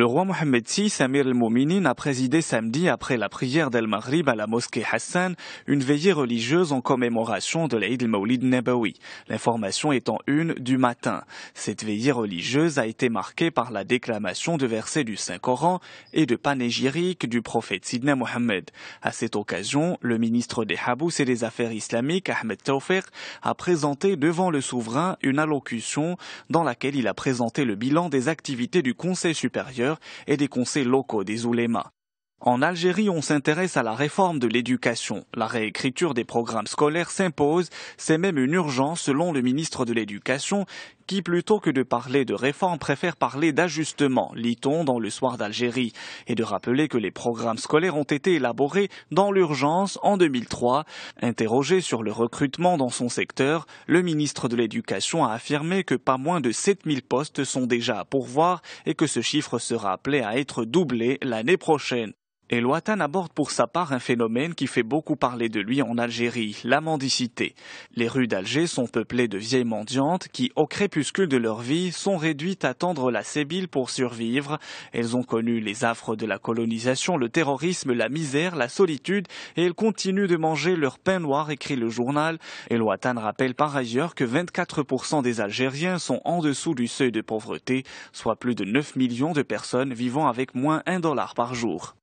Le roi Mohamed VI, Samir al mouminin a présidé samedi après la prière d'El-Maghrib à la mosquée Hassan, une veillée religieuse en commémoration de l'Aïd al mawlid Nabawi, l'information étant une du matin. Cette veillée religieuse a été marquée par la déclamation de versets du Saint-Coran et de panégyrique du prophète Sidna Mohamed. À cette occasion, le ministre des Habous et des Affaires islamiques, Ahmed Tawfiq, a présenté devant le souverain une allocution dans laquelle il a présenté le bilan des activités du Conseil supérieur et des conseils locaux des oulémas. En Algérie, on s'intéresse à la réforme de l'éducation. La réécriture des programmes scolaires s'impose, c'est même une urgence selon le ministre de l'Éducation qui, plutôt que de parler de réforme, préfère parler d'ajustement, lit-on dans le soir d'Algérie, et de rappeler que les programmes scolaires ont été élaborés dans l'urgence en 2003. Interrogé sur le recrutement dans son secteur, le ministre de l'Éducation a affirmé que pas moins de 7000 postes sont déjà à pourvoir et que ce chiffre sera appelé à être doublé l'année prochaine. Et aborde pour sa part un phénomène qui fait beaucoup parler de lui en Algérie, la mendicité. Les rues d'Alger sont peuplées de vieilles mendiantes qui, au crépuscule de leur vie, sont réduites à tendre la sébile pour survivre. Elles ont connu les affres de la colonisation, le terrorisme, la misère, la solitude, et elles continuent de manger leur pain noir, écrit le journal. Et rappelle par ailleurs que 24% des Algériens sont en dessous du seuil de pauvreté, soit plus de 9 millions de personnes vivant avec moins 1 dollar par jour.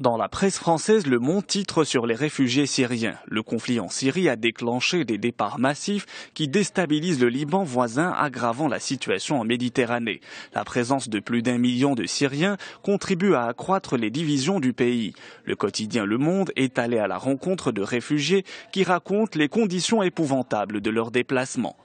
Dans la presse française, le Monde titre sur les réfugiés syriens. Le conflit en Syrie a déclenché des départs massifs qui déstabilisent le Liban voisin, aggravant la situation en Méditerranée. La présence de plus d'un million de Syriens contribue à accroître les divisions du pays. Le quotidien Le Monde est allé à la rencontre de réfugiés qui racontent les conditions épouvantables de leur déplacement.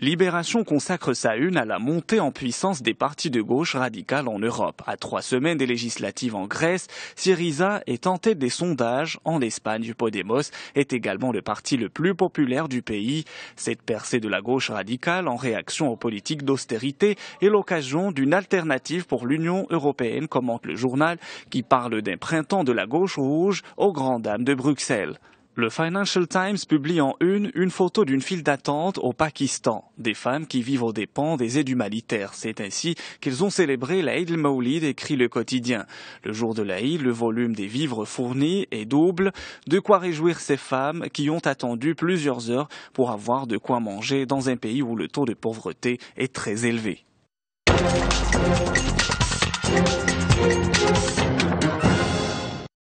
Libération consacre sa une à la montée en puissance des partis de gauche radicales en Europe. À trois semaines des législatives en Grèce, Syriza est tête des sondages. En Espagne, Podemos est également le parti le plus populaire du pays. Cette percée de la gauche radicale en réaction aux politiques d'austérité est l'occasion d'une alternative pour l'Union européenne, commente le journal, qui parle d'un printemps de la gauche rouge aux grandes dames de Bruxelles. Le Financial Times publie en une une photo d'une file d'attente au Pakistan, des femmes qui vivent aux dépens des aides humanitaires. C'est ainsi qu'ils ont célébré l'Aïd el Mawlid, écrit le quotidien. Le jour de l'Aïd, le volume des vivres fournis est double, de quoi réjouir ces femmes qui ont attendu plusieurs heures pour avoir de quoi manger dans un pays où le taux de pauvreté est très élevé.